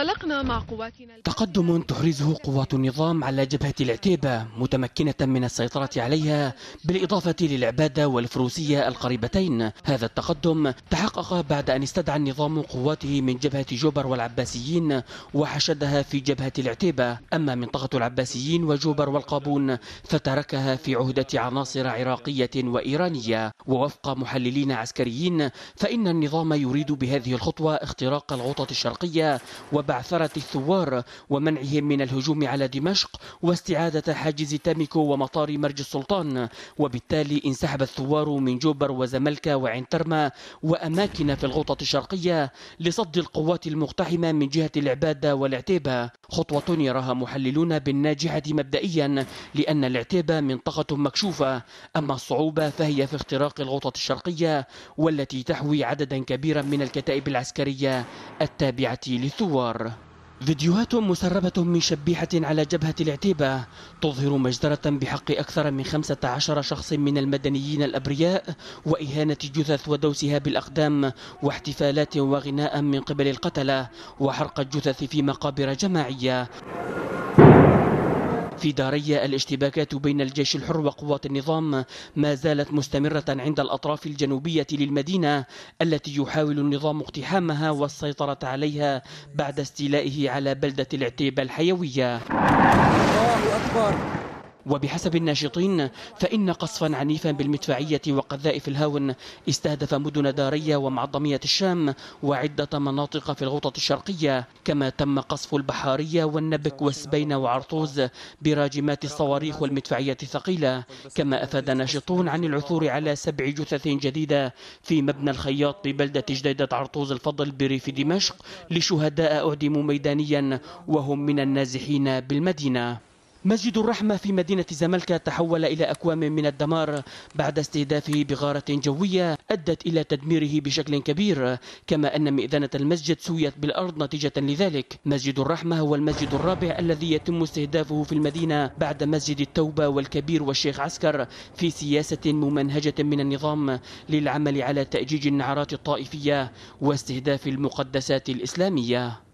انطلقنا مع قواتنا تقدم تحرزه قوات النظام على جبهة العتيبة متمكنة من السيطرة عليها بالإضافة للعبادة والفروسية القريبتين هذا التقدم تحقق بعد أن استدعى النظام قواته من جبهة جوبر والعباسيين وحشدها في جبهة العتيبة أما منطقة العباسيين وجوبر والقابون فتركها في عهدة عناصر عراقية وإيرانية ووفق محللين عسكريين فإن النظام يريد بهذه الخطوة اختراق العطط الشرقية و وبعثرة الثوار ومنعهم من الهجوم على دمشق واستعادة حاجز تامكو ومطار مرج السلطان وبالتالي انسحب الثوار من جوبر وزملكا وعنترما وأماكن في الغوطة الشرقية لصد القوات المقتحمة من جهة العبادة والعتيبة خطوة يراها محللون بالناجحة مبدئيا لأن العتيبة منطقة مكشوفة أما الصعوبة فهي في اختراق الغوطة الشرقية والتي تحوي عددا كبيرا من الكتائب العسكرية التابعة للثوار فيديوهات مسربة من شبيحة على جبهة العتيبة تظهر مجزرة بحق أكثر من 15 شخص من المدنيين الأبرياء وإهانة جثث ودوسها بالأقدام واحتفالات وغناء من قبل القتلة وحرق الجثث في مقابر جماعية في داريا الاشتباكات بين الجيش الحر وقوات النظام ما زالت مستمرة عند الأطراف الجنوبية للمدينة التي يحاول النظام اقتحامها والسيطرة عليها بعد استيلائه على بلدة العتيبة الحيوية وبحسب الناشطين فإن قصفا عنيفا بالمدفعية وقذائف الهاون استهدف مدن دارية ومعظمية الشام وعدة مناطق في الغوطة الشرقية كما تم قصف البحارية والنبك وسبين وعرطوز براجمات الصواريخ والمدفعية الثقيلة كما أفاد ناشطون عن العثور على سبع جثث جديدة في مبنى الخياط ببلدة جديدة عرطوز الفضل بريف دمشق لشهداء أعدموا ميدانيا وهم من النازحين بالمدينة مسجد الرحمة في مدينة زملكة تحول إلى أكوام من الدمار بعد استهدافه بغارة جوية أدت إلى تدميره بشكل كبير كما أن مئذنة المسجد سويت بالأرض نتيجة لذلك مسجد الرحمة هو المسجد الرابع الذي يتم استهدافه في المدينة بعد مسجد التوبة والكبير والشيخ عسكر في سياسة ممنهجة من النظام للعمل على تأجيج النعرات الطائفية واستهداف المقدسات الإسلامية